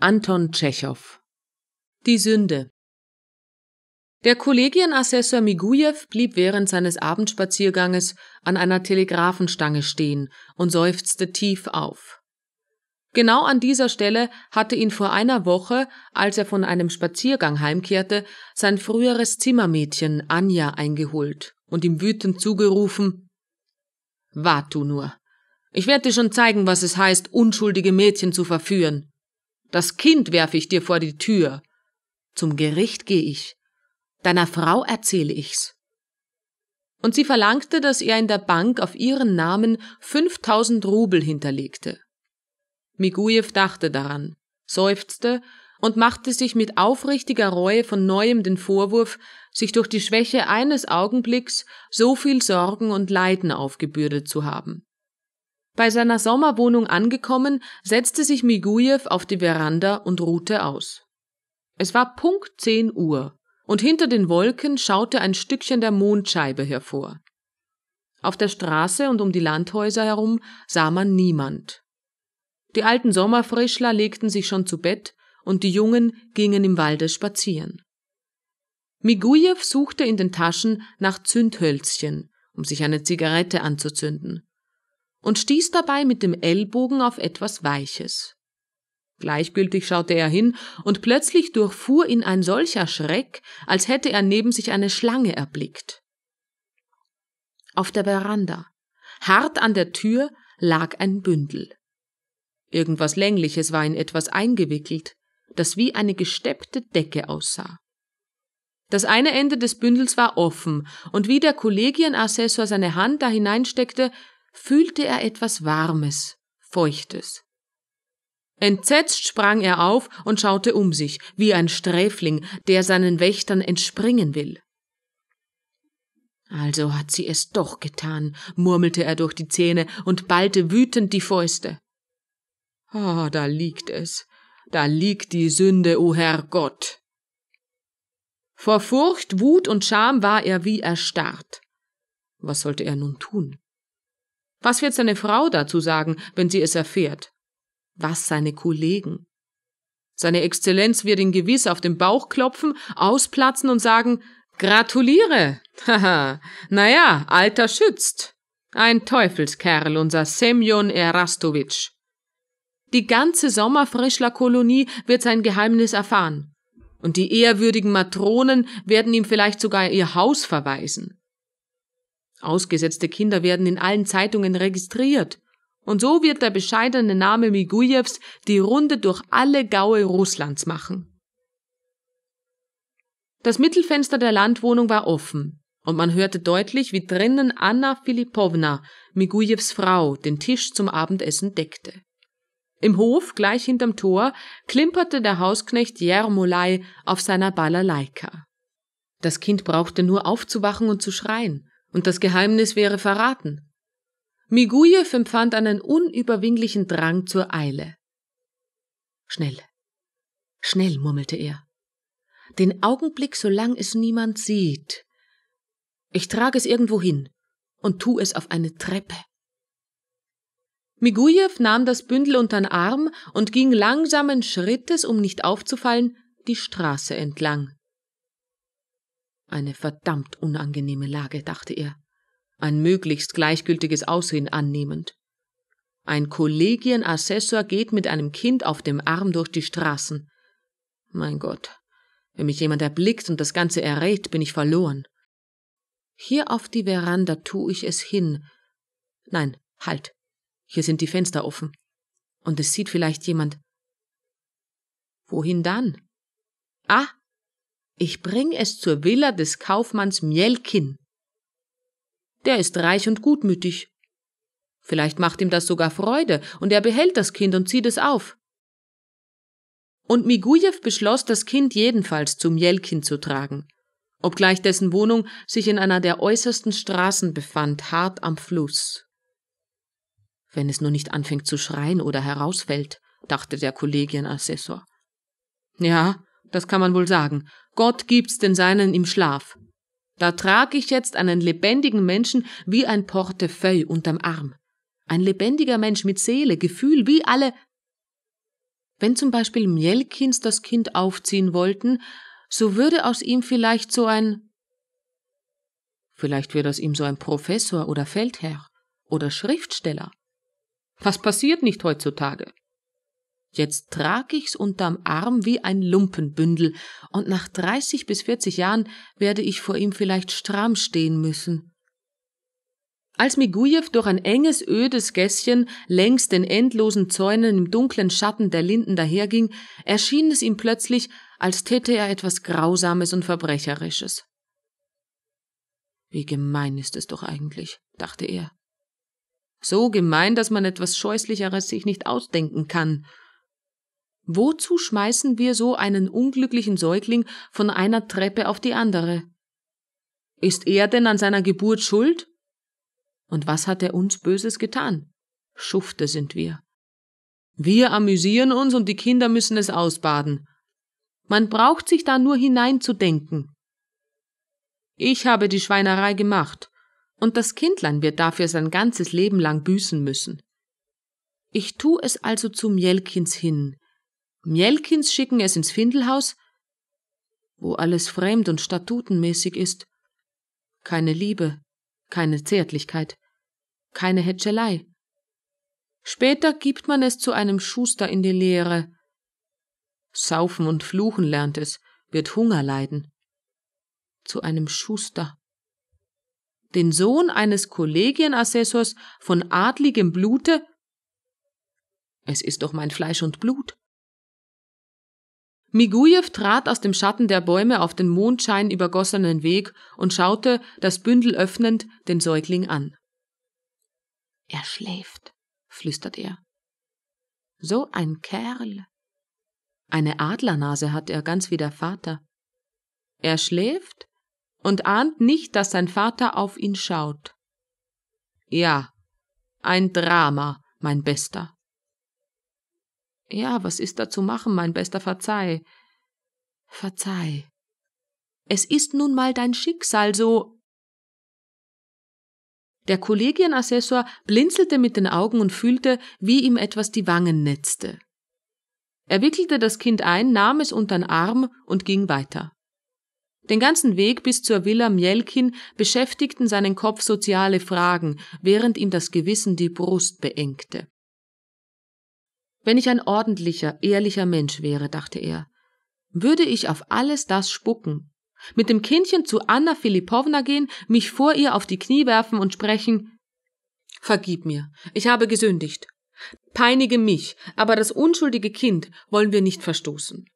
Anton Tschechow Die Sünde Der Kollegienassessor Migujew blieb während seines Abendspazierganges an einer Telegrafenstange stehen und seufzte tief auf. Genau an dieser Stelle hatte ihn vor einer Woche, als er von einem Spaziergang heimkehrte, sein früheres Zimmermädchen Anja eingeholt und ihm wütend zugerufen Wart du nur. Ich werde dir schon zeigen, was es heißt, unschuldige Mädchen zu verführen. Das Kind werfe ich dir vor die Tür. Zum Gericht gehe ich. Deiner Frau erzähle ich's. Und sie verlangte, dass er in der Bank auf ihren Namen 5000 Rubel hinterlegte. Migujew dachte daran, seufzte und machte sich mit aufrichtiger Reue von neuem den Vorwurf, sich durch die Schwäche eines Augenblicks so viel Sorgen und Leiden aufgebürdet zu haben. Bei seiner Sommerwohnung angekommen, setzte sich Migujew auf die Veranda und ruhte aus. Es war Punkt zehn Uhr, und hinter den Wolken schaute ein Stückchen der Mondscheibe hervor. Auf der Straße und um die Landhäuser herum sah man niemand. Die alten Sommerfrischler legten sich schon zu Bett und die Jungen gingen im Walde spazieren. Migujew suchte in den Taschen nach Zündhölzchen, um sich eine Zigarette anzuzünden und stieß dabei mit dem Ellbogen auf etwas Weiches. Gleichgültig schaute er hin, und plötzlich durchfuhr ihn ein solcher Schreck, als hätte er neben sich eine Schlange erblickt. Auf der Veranda, hart an der Tür, lag ein Bündel. Irgendwas Längliches war in etwas eingewickelt, das wie eine gesteppte Decke aussah. Das eine Ende des Bündels war offen, und wie der Kollegienassessor seine Hand da hineinsteckte, fühlte er etwas Warmes, Feuchtes. Entsetzt sprang er auf und schaute um sich, wie ein Sträfling, der seinen Wächtern entspringen will. Also hat sie es doch getan, murmelte er durch die Zähne und ballte wütend die Fäuste. Ah, oh, da liegt es, da liegt die Sünde, o oh Herrgott. Vor Furcht, Wut und Scham war er wie erstarrt. Was sollte er nun tun? Was wird seine Frau dazu sagen, wenn sie es erfährt? Was seine Kollegen? Seine Exzellenz wird ihn gewiss auf den Bauch klopfen, ausplatzen und sagen, gratuliere! Haha, naja, Alter schützt! Ein Teufelskerl, unser Semyon Erastowitsch. Die ganze Sommerfrischlerkolonie wird sein Geheimnis erfahren. Und die ehrwürdigen Matronen werden ihm vielleicht sogar ihr Haus verweisen. Ausgesetzte Kinder werden in allen Zeitungen registriert. Und so wird der bescheidene Name Migujews die Runde durch alle Gaue Russlands machen. Das Mittelfenster der Landwohnung war offen, und man hörte deutlich, wie drinnen Anna Filipowna, Migujews Frau, den Tisch zum Abendessen deckte. Im Hof, gleich hinterm Tor, klimperte der Hausknecht Jermolai auf seiner Balalaika. Das Kind brauchte nur aufzuwachen und zu schreien und das Geheimnis wäre verraten. Migujew empfand einen unüberwindlichen Drang zur Eile. Schnell, schnell, murmelte er. Den Augenblick, solang es niemand sieht. Ich trage es irgendwo hin und tu es auf eine Treppe. Migujew nahm das Bündel unter den Arm und ging langsamen Schrittes, um nicht aufzufallen, die Straße entlang. Eine verdammt unangenehme Lage, dachte er, ein möglichst gleichgültiges Aussehen annehmend. Ein Kollegienassessor geht mit einem Kind auf dem Arm durch die Straßen. Mein Gott, wenn mich jemand erblickt und das Ganze errät, bin ich verloren. Hier auf die Veranda tu ich es hin. Nein, halt. Hier sind die Fenster offen. Und es sieht vielleicht jemand. Wohin dann? Ah, ich bring es zur Villa des Kaufmanns Mjelkin. Der ist reich und gutmütig. Vielleicht macht ihm das sogar Freude, und er behält das Kind und zieht es auf. Und Migujew beschloss, das Kind jedenfalls zu Mielkin zu tragen, obgleich dessen Wohnung sich in einer der äußersten Straßen befand, hart am Fluss. Wenn es nur nicht anfängt zu schreien oder herausfällt, dachte der Kollegienassessor. Ja, das kann man wohl sagen, Gott gibt's den Seinen im Schlaf. Da trag ich jetzt einen lebendigen Menschen wie ein Portefeuille unterm Arm. Ein lebendiger Mensch mit Seele, Gefühl, wie alle. Wenn zum Beispiel Mielkins das Kind aufziehen wollten, so würde aus ihm vielleicht so ein. Vielleicht wäre aus ihm so ein Professor oder Feldherr oder Schriftsteller. Was passiert nicht heutzutage? Jetzt trag ich's unterm Arm wie ein Lumpenbündel, und nach dreißig bis vierzig Jahren werde ich vor ihm vielleicht stramm stehen müssen. Als Migujew durch ein enges, ödes Gässchen längs den endlosen Zäunen im dunklen Schatten der Linden daherging, erschien es ihm plötzlich, als täte er etwas Grausames und Verbrecherisches. Wie gemein ist es doch eigentlich, dachte er. So gemein, dass man etwas Scheußlicheres sich nicht ausdenken kann. Wozu schmeißen wir so einen unglücklichen Säugling von einer Treppe auf die andere? Ist er denn an seiner Geburt schuld? Und was hat er uns Böses getan? Schufte sind wir. Wir amüsieren uns und die Kinder müssen es ausbaden. Man braucht sich da nur hineinzudenken. Ich habe die Schweinerei gemacht, und das Kindlein wird dafür sein ganzes Leben lang büßen müssen. Ich tu es also zu Mielkins hin, Mjelkins schicken es ins Findelhaus, wo alles fremd und statutenmäßig ist. Keine Liebe, keine Zärtlichkeit, keine Hätschelei. Später gibt man es zu einem Schuster in die Lehre. Saufen und Fluchen lernt es, wird Hunger leiden. Zu einem Schuster. Den Sohn eines Kollegienassessors von adligem Blute? Es ist doch mein Fleisch und Blut. Migujew trat aus dem Schatten der Bäume auf den Mondschein übergossenen Weg und schaute, das Bündel öffnend, den Säugling an. Er schläft, flüstert er. So ein Kerl. Eine Adlernase hat er ganz wie der Vater. Er schläft und ahnt nicht, dass sein Vater auf ihn schaut. Ja, ein Drama, mein Bester. Ja, was ist da zu machen, mein bester Verzeih? Verzeih. Es ist nun mal dein Schicksal so. Der Kollegienassessor blinzelte mit den Augen und fühlte, wie ihm etwas die Wangen netzte. Er wickelte das Kind ein, nahm es unter den Arm und ging weiter. Den ganzen Weg bis zur Villa Mjelkin beschäftigten seinen Kopf soziale Fragen, während ihm das Gewissen die Brust beengte. Wenn ich ein ordentlicher, ehrlicher Mensch wäre, dachte er, würde ich auf alles das spucken, mit dem Kindchen zu Anna Filipowna gehen, mich vor ihr auf die Knie werfen und sprechen Vergib mir, ich habe gesündigt. Peinige mich, aber das unschuldige Kind wollen wir nicht verstoßen.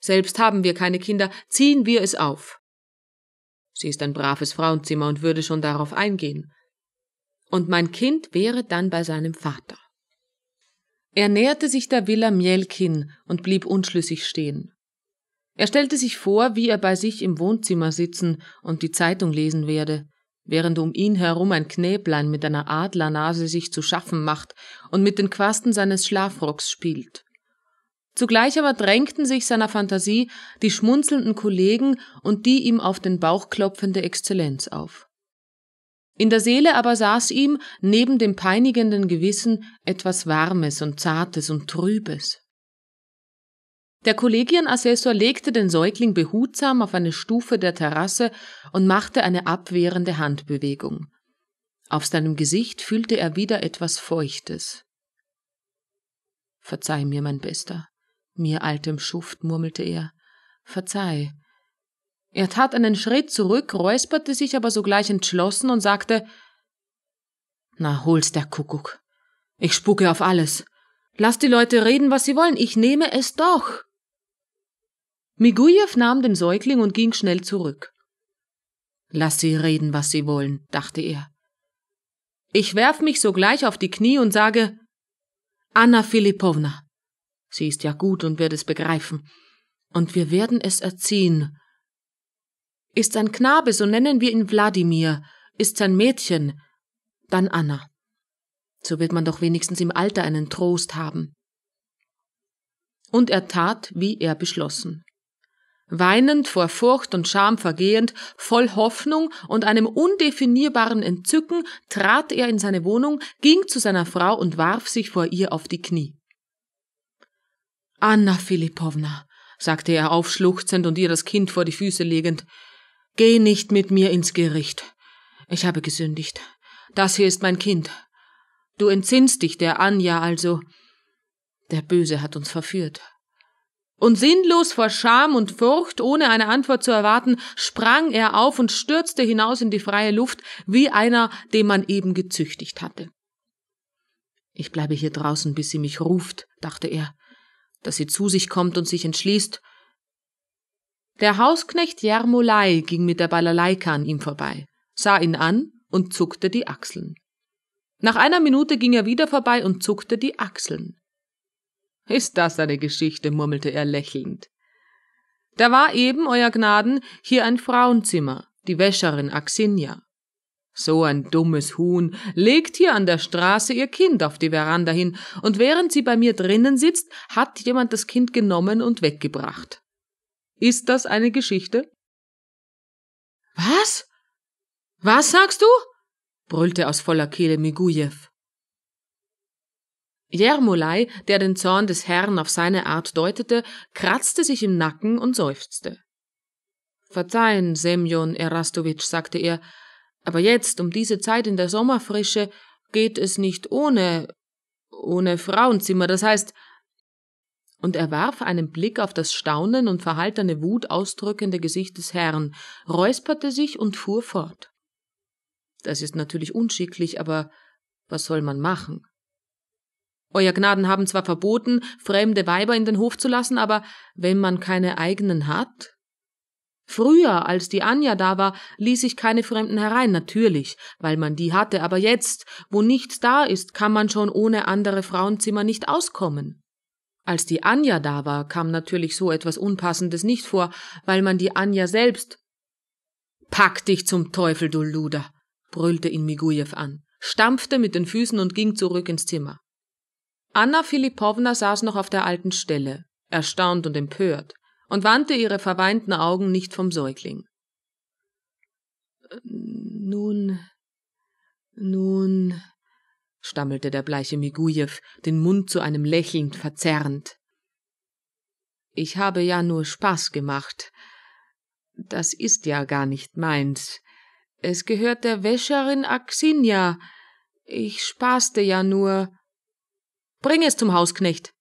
Selbst haben wir keine Kinder, ziehen wir es auf. Sie ist ein braves Frauenzimmer und würde schon darauf eingehen. Und mein Kind wäre dann bei seinem Vater. Er näherte sich der Villa Mielkin und blieb unschlüssig stehen. Er stellte sich vor, wie er bei sich im Wohnzimmer sitzen und die Zeitung lesen werde, während um ihn herum ein Knäblein mit einer Adlernase sich zu schaffen macht und mit den Quasten seines Schlafrocks spielt. Zugleich aber drängten sich seiner Fantasie die schmunzelnden Kollegen und die ihm auf den Bauch klopfende Exzellenz auf. In der Seele aber saß ihm neben dem peinigenden Gewissen etwas Warmes und Zartes und Trübes. Der Kollegienassessor legte den Säugling behutsam auf eine Stufe der Terrasse und machte eine abwehrende Handbewegung. Auf seinem Gesicht fühlte er wieder etwas Feuchtes. Verzeih mir, mein Bester, mir altem Schuft, murmelte er, verzeih, er tat einen Schritt zurück, räusperte sich aber sogleich entschlossen und sagte Na, hol's der Kuckuck. Ich spucke auf alles. Lass die Leute reden, was sie wollen, ich nehme es doch. Miguyev nahm den Säugling und ging schnell zurück. Lass sie reden, was sie wollen, dachte er. Ich werf mich sogleich auf die Knie und sage Anna Filipowna. Sie ist ja gut und wird es begreifen. Und wir werden es erziehen, ist ein Knabe, so nennen wir ihn Wladimir, ist ein Mädchen, dann Anna. So wird man doch wenigstens im Alter einen Trost haben. Und er tat, wie er beschlossen. Weinend vor Furcht und Scham vergehend, voll Hoffnung und einem undefinierbaren Entzücken trat er in seine Wohnung, ging zu seiner Frau und warf sich vor ihr auf die Knie. Anna Philippowna, sagte er aufschluchzend und ihr das Kind vor die Füße legend, Geh nicht mit mir ins Gericht. Ich habe gesündigt. Das hier ist mein Kind. Du entsinnst dich der Anja also. Der Böse hat uns verführt. Und sinnlos vor Scham und Furcht, ohne eine Antwort zu erwarten, sprang er auf und stürzte hinaus in die freie Luft, wie einer, den man eben gezüchtigt hatte. Ich bleibe hier draußen, bis sie mich ruft, dachte er, dass sie zu sich kommt und sich entschließt, der Hausknecht Jermolai ging mit der Balalaika an ihm vorbei, sah ihn an und zuckte die Achseln. Nach einer Minute ging er wieder vorbei und zuckte die Achseln. Ist das eine Geschichte, murmelte er lächelnd. Da war eben, Euer Gnaden, hier ein Frauenzimmer, die Wäscherin Axinia. So ein dummes Huhn legt hier an der Straße ihr Kind auf die Veranda hin, und während sie bei mir drinnen sitzt, hat jemand das Kind genommen und weggebracht. Ist das eine Geschichte? Was? Was sagst du? brüllte aus voller Kehle Migujew. Jermolai, der den Zorn des Herrn auf seine Art deutete, kratzte sich im Nacken und seufzte. Verzeihen, Semjon Erastowitsch, sagte er, aber jetzt, um diese Zeit in der Sommerfrische, geht es nicht ohne ohne Frauenzimmer, das heißt, und er warf einen Blick auf das Staunen und verhaltene Wut ausdrückende Gesicht des Herrn, räusperte sich und fuhr fort. Das ist natürlich unschicklich, aber was soll man machen? Euer Gnaden haben zwar verboten, fremde Weiber in den Hof zu lassen, aber wenn man keine eigenen hat? Früher, als die Anja da war, ließ ich keine Fremden herein, natürlich, weil man die hatte, aber jetzt, wo nichts da ist, kann man schon ohne andere Frauenzimmer nicht auskommen. Als die Anja da war, kam natürlich so etwas Unpassendes nicht vor, weil man die Anja selbst. Pack dich zum Teufel, du Luder, brüllte ihn Migujew an, stampfte mit den Füßen und ging zurück ins Zimmer. Anna Filipowna saß noch auf der alten Stelle, erstaunt und empört, und wandte ihre verweinten Augen nicht vom Säugling. Äh, nun, nun, stammelte der bleiche Migujew, den Mund zu einem Lächeln verzerrend. Ich habe ja nur Spaß gemacht. Das ist ja gar nicht meins. Es gehört der Wäscherin Aksinja. Ich spaßte ja nur. Bring es zum Hausknecht,